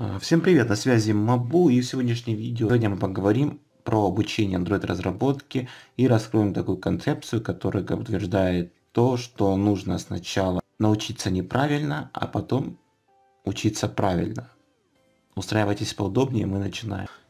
А, всем привет, на связи Мабу и в сегодняшнем видео сегодня мы поговорим про обучение Android разработки и раскроем такую концепцию, которая утверждает то, что нужно сначала научиться неправильно, а потом учиться правильно. Устраивайтесь поудобнее, мы начинаем.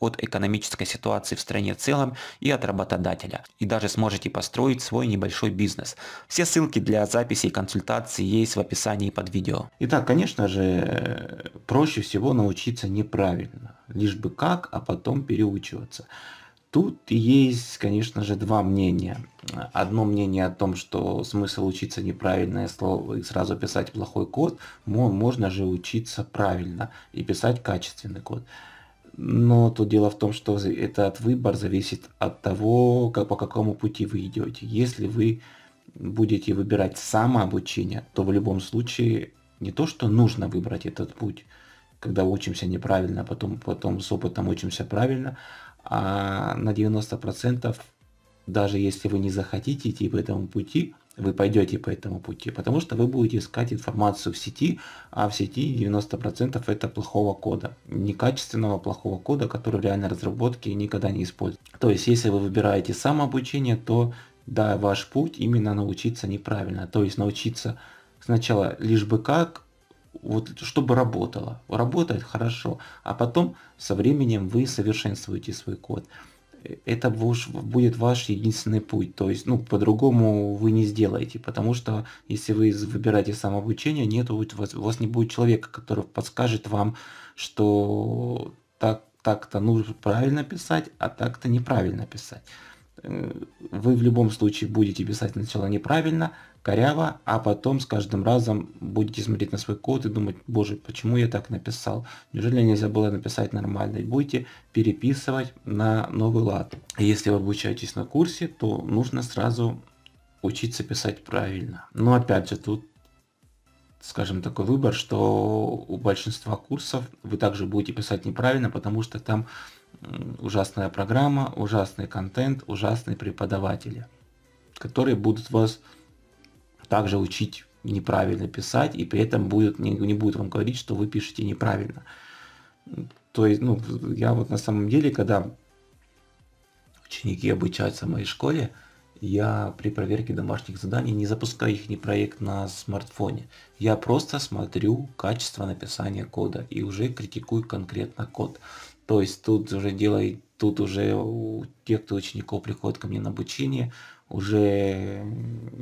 от экономической ситуации в стране в целом и от работодателя. И даже сможете построить свой небольшой бизнес. Все ссылки для записи и консультации есть в описании под видео. Итак, конечно же, э, проще всего научиться неправильно. Лишь бы как, а потом переучиваться. Тут есть, конечно же, два мнения. Одно мнение о том, что смысл учиться неправильное слово и сразу писать плохой код, можно же учиться правильно и писать качественный код. Но тут дело в том, что этот выбор зависит от того, как, по какому пути вы идете. Если вы будете выбирать самообучение, то в любом случае не то, что нужно выбрать этот путь, когда учимся неправильно, потом, потом с опытом учимся правильно, а на 90% даже если вы не захотите идти по этому пути, вы пойдете по этому пути, потому что вы будете искать информацию в сети, а в сети 90% это плохого кода, некачественного плохого кода, который в реальной разработке никогда не используют. То есть, если вы выбираете самообучение, то да, ваш путь именно научиться неправильно, то есть научиться сначала лишь бы как, вот чтобы работало. Работает хорошо, а потом со временем вы совершенствуете свой код это будет ваш единственный путь. То есть, ну, по-другому вы не сделаете, потому что если вы выбираете самообучение, нет, у вас, не будет человека, который подскажет вам, что так, так-то нужно правильно писать, а так-то неправильно писать. Э, вы в любом случае будете писать сначала неправильно, коряво, а потом с каждым разом будете смотреть на свой код и думать, боже, почему я так написал? Неужели нельзя было написать нормально? И будете переписывать на новый лад. И если вы обучаетесь на курсе, то нужно сразу учиться писать правильно. Но опять же, тут скажем, такой выбор, что у большинства курсов вы также будете писать неправильно, потому что там ужасная программа, ужасный контент, ужасные преподаватели, которые будут вас также учить неправильно писать, и при этом будет, не, не будет вам говорить, что вы пишете неправильно. То есть, ну, я вот на самом деле, когда ученики обучаются в моей школе, я при проверке домашних заданий не запускаю их ни проект на смартфоне. Я просто смотрю качество написания кода и уже критикую конкретно код. То есть тут уже делает, тут уже у тех, кто учеников приходит ко мне на обучение, уже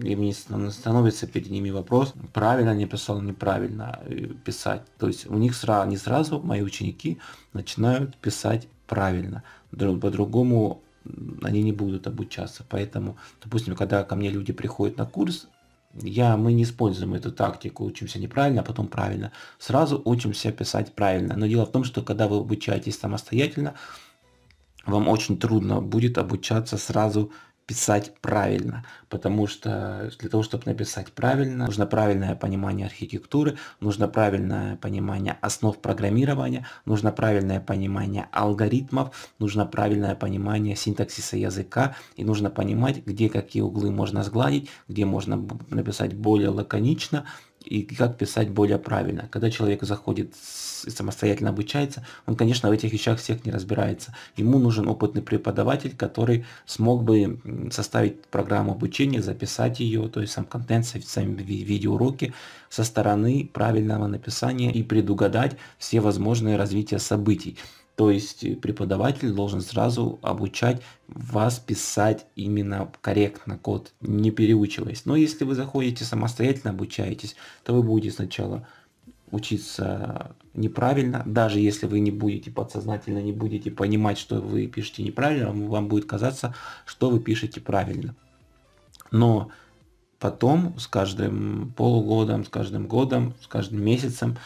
им становится перед ними вопрос, правильно они писал, неправильно э, писать. То есть у них сразу, не сразу мои ученики начинают писать правильно. По-другому они не будут обучаться. Поэтому, допустим, когда ко мне люди приходят на курс, я, мы не используем эту тактику, учимся неправильно, а потом правильно. Сразу учимся писать правильно. Но дело в том, что когда вы обучаетесь самостоятельно, вам очень трудно будет обучаться сразу писать правильно, потому что для того, чтобы написать правильно, нужно правильное понимание архитектуры, нужно правильное понимание основ программирования, нужно правильное понимание алгоритмов, нужно правильное понимание синтаксиса языка и нужно понимать, где какие углы можно сгладить, где можно написать более лаконично, и как писать более правильно. Когда человек заходит и самостоятельно обучается, он, конечно, в этих вещах всех не разбирается. Ему нужен опытный преподаватель, который смог бы составить программу обучения, записать ее, то есть сам контент, сами видеоуроки со стороны правильного написания и предугадать все возможные развития событий. То есть э, преподаватель должен сразу обучать вас писать именно корректно код, не переучиваясь. Но если вы заходите самостоятельно, обучаетесь, то вы будете сначала учиться неправильно, даже если вы не будете подсознательно, не будете понимать, что вы пишете неправильно, вам будет казаться, что вы пишете правильно. Но потом, с каждым полугодом, с каждым годом, с каждым месяцем,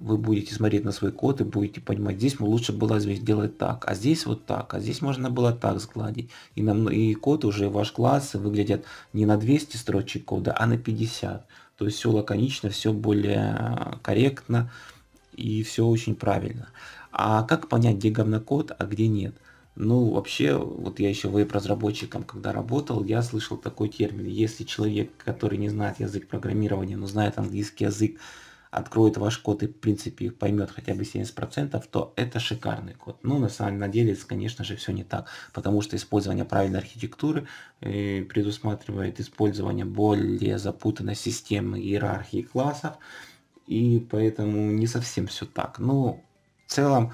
вы будете смотреть на свой код и будете понимать, здесь лучше было сделать так, а здесь вот так, а здесь можно было так сгладить. И, нам, и код уже, ваш класс выглядят не на 200 строчек кода, а на 50. То есть все лаконично, все более а, корректно и все очень правильно. А как понять, где говнокод, а где нет? Ну, вообще, вот я еще веб-разработчиком, когда работал, я слышал такой термин. Если человек, который не знает язык программирования, но знает английский язык, откроет ваш код и, в принципе, поймет хотя бы 70%, то это шикарный код. Но ну, на самом деле, конечно же, все не так, потому что использование правильной архитектуры э, предусматривает использование более запутанной системы иерархии классов, и поэтому не совсем все так. Но в целом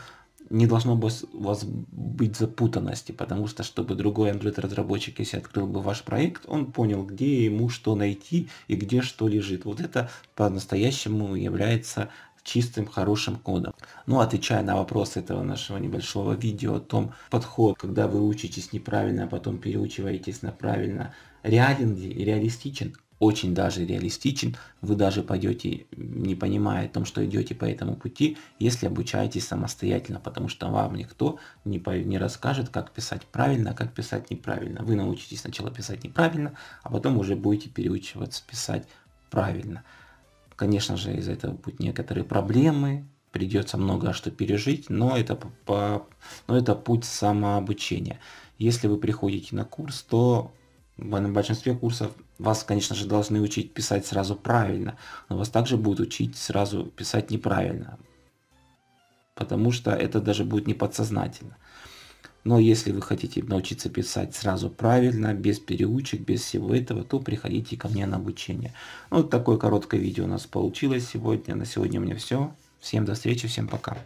не должно бы у вас быть запутанности, потому что, чтобы другой Android-разработчик, если открыл бы ваш проект, он понял, где ему что найти и где что лежит. Вот это по-настоящему является чистым, хорошим кодом. Ну, отвечая на вопрос этого нашего небольшого видео о том, подход, когда вы учитесь неправильно, а потом переучиваетесь на правильно, реален ли и реалистичен, очень даже реалистичен, вы даже пойдете, не понимая о том, что идете по этому пути, если обучаетесь самостоятельно, потому что вам никто не, по, не расскажет, как писать правильно, как писать неправильно. Вы научитесь сначала писать неправильно, а потом уже будете переучиваться писать правильно. Конечно же, из за этого будут некоторые проблемы, придется много что пережить, но это, по, но это путь самообучения. Если вы приходите на курс, то в большинстве курсов вас, конечно же, должны учить писать сразу правильно, но вас также будут учить сразу писать неправильно, потому что это даже будет не подсознательно. Но если вы хотите научиться писать сразу правильно, без переучек, без всего этого, то приходите ко мне на обучение. вот ну, такое короткое видео у нас получилось сегодня. На сегодня у меня все. Всем до встречи, всем пока.